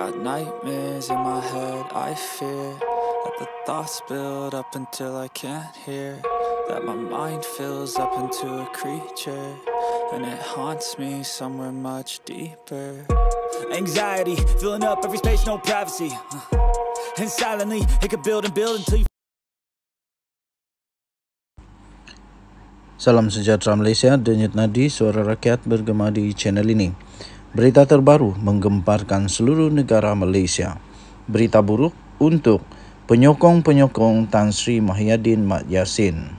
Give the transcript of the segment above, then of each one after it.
Got nightmares in my head, I fear That the thoughts build up until I can't hear That my mind fills up into a creature And it haunts me somewhere much deeper Anxiety, filling up every space, no privacy And silently, it could build and build until you Salam sejahtera Malaysia, denyut nadi suara rakyat bergema di channel ini. Berita terbaru menggemparkan seluruh negara Malaysia. Berita buruk untuk penyokong-penyokong Tan Sri Mahyadin Mat Yassin.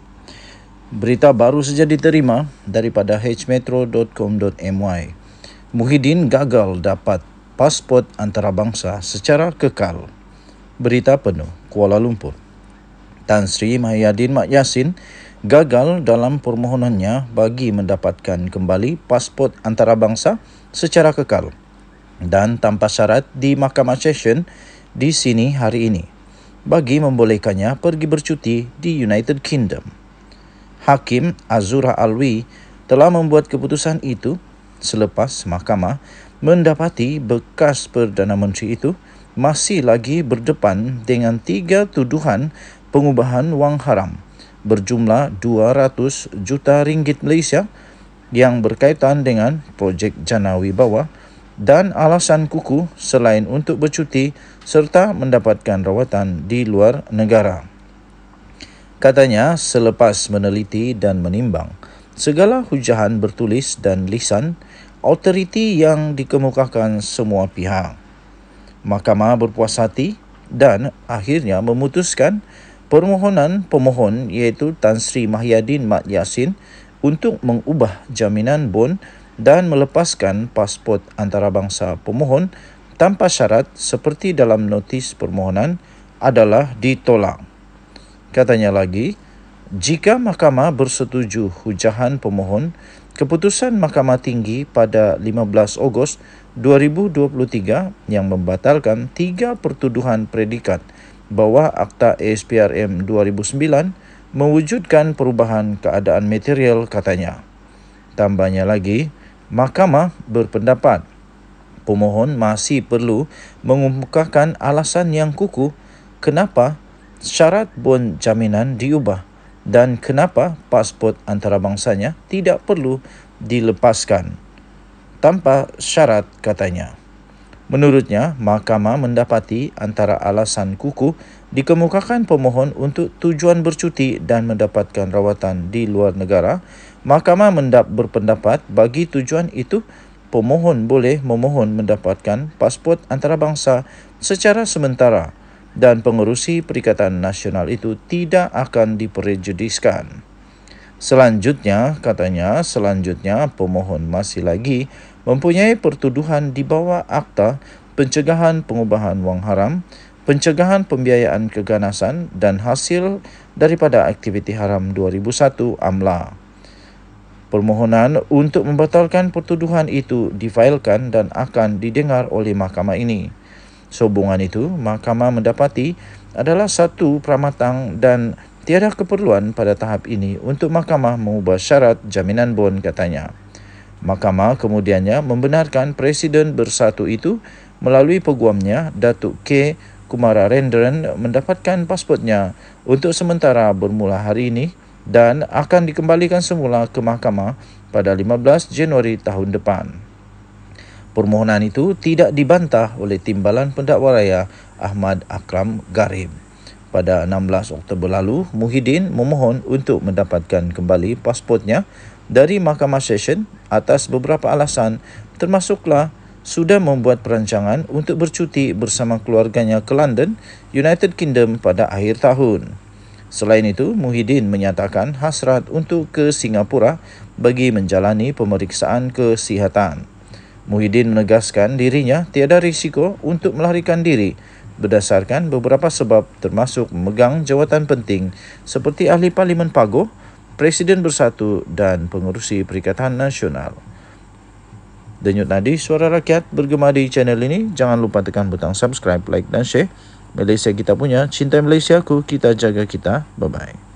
Berita baru saja diterima daripada hmetro.com.my. Muhyiddin gagal dapat pasport antarabangsa secara kekal. Berita penuh Kuala Lumpur. Tan Sri Mahyadin Mat Yassin gagal dalam permohonannya bagi mendapatkan kembali pasport antarabangsa secara kekal dan tanpa syarat di Mahkamah Session di sini hari ini bagi membolehkannya pergi bercuti di United Kingdom. Hakim Azura Alwi telah membuat keputusan itu selepas mahkamah mendapati bekas Perdana Menteri itu masih lagi berdepan dengan tiga tuduhan pengubahan wang haram berjumlah 200 juta ringgit Malaysia yang berkaitan dengan projek jana wibawa dan alasan kuku selain untuk bercuti serta mendapatkan rawatan di luar negara. Katanya selepas meneliti dan menimbang segala hujahan bertulis dan lisan autoriti yang dikemukakan semua pihak. Mahkamah berpuas hati dan akhirnya memutuskan permohonan pemohon iaitu Tan Sri Mahyadin Mat Yassin untuk mengubah jaminan bond dan melepaskan pasport antarabangsa pemohon tanpa syarat seperti dalam notis permohonan adalah ditolak. Katanya lagi, jika mahkamah bersetuju hujahan pemohon, keputusan Mahkamah Tinggi pada 15 Ogos 2023 yang membatalkan tiga pertuduhan predikat bawah Akta ASPRM 2009 mewujudkan perubahan keadaan material katanya. Tambahnya lagi, mahkamah berpendapat pemohon masih perlu mengumumkakan alasan yang kukuh kenapa syarat bon jaminan diubah dan kenapa pasport antarabangsanya tidak perlu dilepaskan tanpa syarat katanya. Menurutnya, mahkamah mendapati antara alasan kuku dikemukakan pemohon untuk tujuan bercuti dan mendapatkan rawatan di luar negara. Mahkamah mendap berpendapat bagi tujuan itu, pemohon boleh memohon mendapatkan pasport antarabangsa secara sementara dan pengurusi Perikatan Nasional itu tidak akan diperjudiskan. Selanjutnya, katanya, selanjutnya pemohon masih lagi mempunyai pertuduhan di bawah Akta Pencegahan Pengubahan Wang Haram, Pencegahan Pembiayaan Keganasan dan Hasil daripada Aktiviti Haram 2001 AMLA. Permohonan untuk membatalkan pertuduhan itu difailkan dan akan didengar oleh mahkamah ini. Sehubungan itu, mahkamah mendapati adalah satu pramatang dan tiada keperluan pada tahap ini untuk mahkamah mengubah syarat jaminan bon katanya. Mahkamah kemudiannya membenarkan Presiden Bersatu itu melalui peguamnya Datuk K. Kumara Rendran mendapatkan pasportnya untuk sementara bermula hari ini dan akan dikembalikan semula ke mahkamah pada 15 Januari tahun depan. Permohonan itu tidak dibantah oleh Timbalan Pendakwa Raya Ahmad Akram Garim pada 16 Oktober lalu, Muhyiddin memohon untuk mendapatkan kembali pasportnya dari Mahkamah Session atas beberapa alasan termasuklah sudah membuat perancangan untuk bercuti bersama keluarganya ke London, United Kingdom pada akhir tahun. Selain itu, Muhyiddin menyatakan hasrat untuk ke Singapura bagi menjalani pemeriksaan kesihatan. Muhyiddin menegaskan dirinya tiada risiko untuk melarikan diri berdasarkan beberapa sebab termasuk memegang jawatan penting seperti Ahli Parlimen Pago, Presiden Bersatu dan Pengerusi Perikatan Nasional. Denyut Nadi, Suara Rakyat bergema di channel ini. Jangan lupa tekan butang subscribe, like dan share. Malaysia kita punya, cinta Malaysia ku, kita jaga kita. Bye-bye.